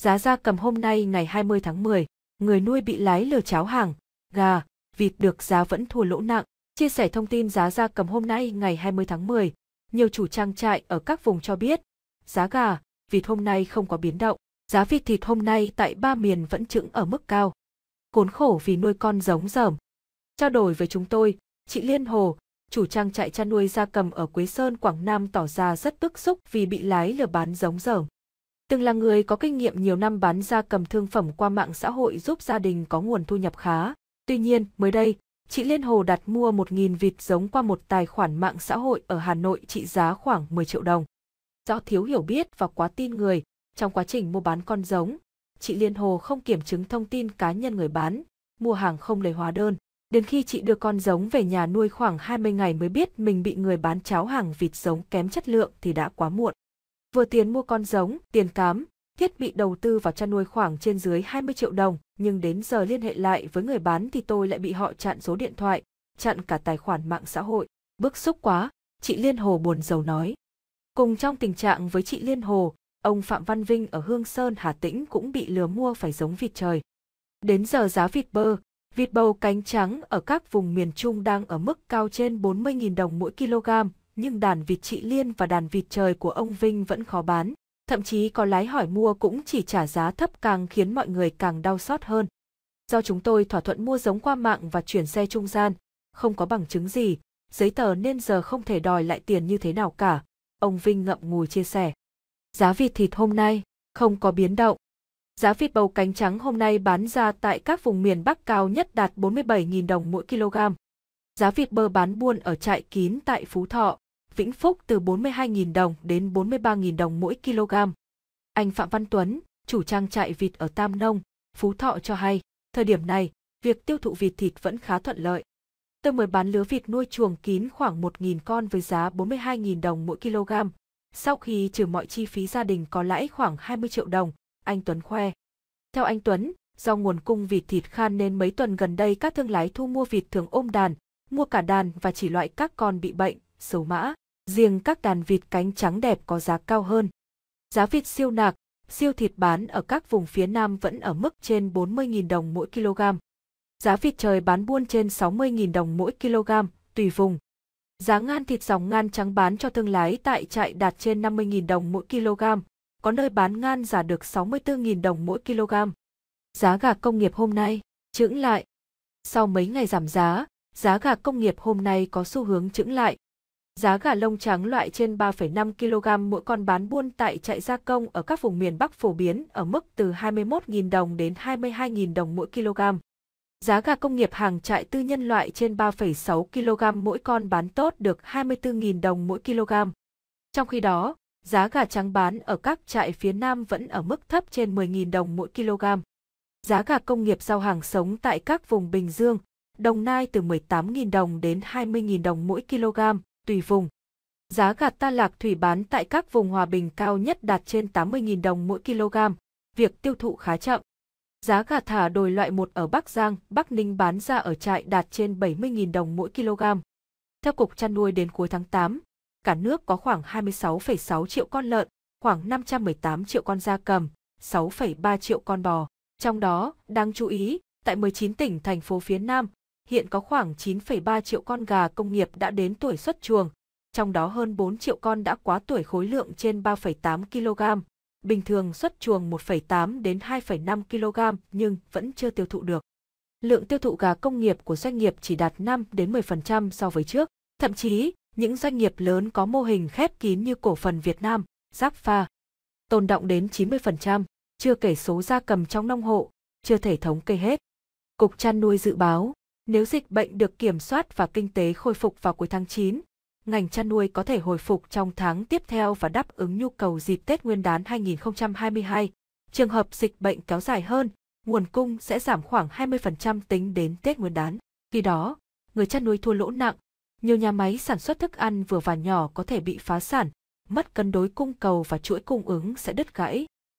Giá gia cầm hôm nay ngày 20 tháng 10, người nuôi bị lái lừa cháo hàng, gà, vịt được giá vẫn thua lỗ nặng. Chia sẻ thông tin giá gia cầm hôm nay ngày 20 tháng 10, nhiều chủ trang trại ở các vùng cho biết, giá gà, vịt hôm nay không có biến động, giá vịt thịt hôm nay tại ba miền vẫn chững ở mức cao. cốn khổ vì nuôi con giống dởm. Trao đổi với chúng tôi, chị Liên Hồ, chủ trang trại chăn nuôi gia cầm ở Quế Sơn, Quảng Nam tỏ ra rất bức xúc vì bị lái lừa bán giống dởm từng là người có kinh nghiệm nhiều năm bán ra cầm thương phẩm qua mạng xã hội giúp gia đình có nguồn thu nhập khá. Tuy nhiên, mới đây, chị Liên Hồ đặt mua 1.000 vịt giống qua một tài khoản mạng xã hội ở Hà Nội trị giá khoảng 10 triệu đồng. Do thiếu hiểu biết và quá tin người, trong quá trình mua bán con giống, chị Liên Hồ không kiểm chứng thông tin cá nhân người bán, mua hàng không lấy hóa đơn. Đến khi chị đưa con giống về nhà nuôi khoảng 20 ngày mới biết mình bị người bán cháo hàng vịt giống kém chất lượng thì đã quá muộn. Vừa tiền mua con giống, tiền cám, thiết bị đầu tư vào chăn nuôi khoảng trên dưới 20 triệu đồng, nhưng đến giờ liên hệ lại với người bán thì tôi lại bị họ chặn số điện thoại, chặn cả tài khoản mạng xã hội. Bức xúc quá, chị Liên Hồ buồn giàu nói. Cùng trong tình trạng với chị Liên Hồ, ông Phạm Văn Vinh ở Hương Sơn Hà Tĩnh cũng bị lừa mua phải giống vịt trời. Đến giờ giá vịt bơ, vịt bầu cánh trắng ở các vùng miền Trung đang ở mức cao trên 40.000 đồng mỗi kg, nhưng đàn vịt chị Liên và đàn vịt trời của ông Vinh vẫn khó bán, thậm chí có lái hỏi mua cũng chỉ trả giá thấp càng khiến mọi người càng đau xót hơn. Do chúng tôi thỏa thuận mua giống qua mạng và chuyển xe trung gian, không có bằng chứng gì, giấy tờ nên giờ không thể đòi lại tiền như thế nào cả, ông Vinh ngậm ngùi chia sẻ. Giá vịt thịt hôm nay không có biến động. Giá vịt bầu cánh trắng hôm nay bán ra tại các vùng miền Bắc cao nhất đạt 47.000 đồng mỗi kg. Giá vịt bơ bán buôn ở trại kín tại Phú Thọ, Vĩnh Phúc từ 42.000 đồng đến 43.000 đồng mỗi kg. Anh Phạm Văn Tuấn, chủ trang trại vịt ở Tam Nông, Phú Thọ cho hay, thời điểm này, việc tiêu thụ vịt thịt vẫn khá thuận lợi. Tôi mới bán lứa vịt nuôi chuồng kín khoảng 1.000 con với giá 42.000 đồng mỗi kg. Sau khi trừ mọi chi phí gia đình có lãi khoảng 20 triệu đồng, anh Tuấn khoe. Theo anh Tuấn, do nguồn cung vịt thịt khan nên mấy tuần gần đây các thương lái thu mua vịt thường ôm đàn, mua cả đàn và chỉ loại các con bị bệnh, xấu mã riêng các đàn vịt cánh trắng đẹp có giá cao hơn. Giá vịt siêu nạc, siêu thịt bán ở các vùng phía Nam vẫn ở mức trên 40.000 đồng mỗi kg. Giá vịt trời bán buôn trên 60.000 đồng mỗi kg, tùy vùng. Giá ngan thịt dòng ngan trắng bán cho thương lái tại trại đạt trên 50.000 đồng mỗi kg, có nơi bán ngan giả được 64.000 đồng mỗi kg. Giá gà công nghiệp hôm nay, trứng lại. Sau mấy ngày giảm giá, giá gà công nghiệp hôm nay có xu hướng trứng lại, Giá gà lông trắng loại trên 3,5 kg mỗi con bán buôn tại trại gia công ở các vùng miền Bắc phổ biến ở mức từ 21.000 đồng đến 22.000 đồng mỗi kg. Giá gà công nghiệp hàng trại tư nhân loại trên 3,6 kg mỗi con bán tốt được 24.000 đồng mỗi kg. Trong khi đó, giá gà trắng bán ở các trại phía Nam vẫn ở mức thấp trên 10.000 đồng mỗi kg. Giá gà công nghiệp giao hàng sống tại các vùng Bình Dương, Đồng Nai từ 18.000 đồng đến 20.000 đồng mỗi kg, tùy vùng. Giá gạt ta lạc thủy bán tại các vùng hòa bình cao nhất đạt trên 80.000 đồng mỗi kg, việc tiêu thụ khá chậm. Giá gà thả đồi loại 1 ở Bắc Giang, Bắc Ninh bán ra ở trại đạt trên 70.000 đồng mỗi kg. Theo Cục chăn nuôi đến cuối tháng 8, cả nước có khoảng 26,6 triệu con lợn, khoảng 518 triệu con da cầm, 6,3 triệu con bò. Trong đó, đáng chú ý, tại 19 tỉnh thành phố phía Nam, hiện có khoảng 9,3 triệu con gà công nghiệp đã đến tuổi xuất chuồng, trong đó hơn 4 triệu con đã quá tuổi khối lượng trên 3,8 kg, bình thường xuất chuồng 1,8 đến 2,5 kg nhưng vẫn chưa tiêu thụ được. Lượng tiêu thụ gà công nghiệp của doanh nghiệp chỉ đạt 5 đến 10% so với trước, thậm chí những doanh nghiệp lớn có mô hình khép kín như cổ phần Việt Nam, Giáp Pha, tồn động đến 90%, chưa kể số gia cầm trong nông hộ, chưa thể thống kê hết. Cục chăn nuôi dự báo, nếu dịch bệnh được kiểm soát và kinh tế khôi phục vào cuối tháng 9, ngành chăn nuôi có thể hồi phục trong tháng tiếp theo và đáp ứng nhu cầu dịp Tết Nguyên đán 2022. Trường hợp dịch bệnh kéo dài hơn, nguồn cung sẽ giảm khoảng 20% tính đến Tết Nguyên đán. Khi đó, người chăn nuôi thua lỗ nặng, nhiều nhà máy sản xuất thức ăn vừa và nhỏ có thể bị phá sản, mất cân đối cung cầu và chuỗi cung ứng sẽ đứt gãy.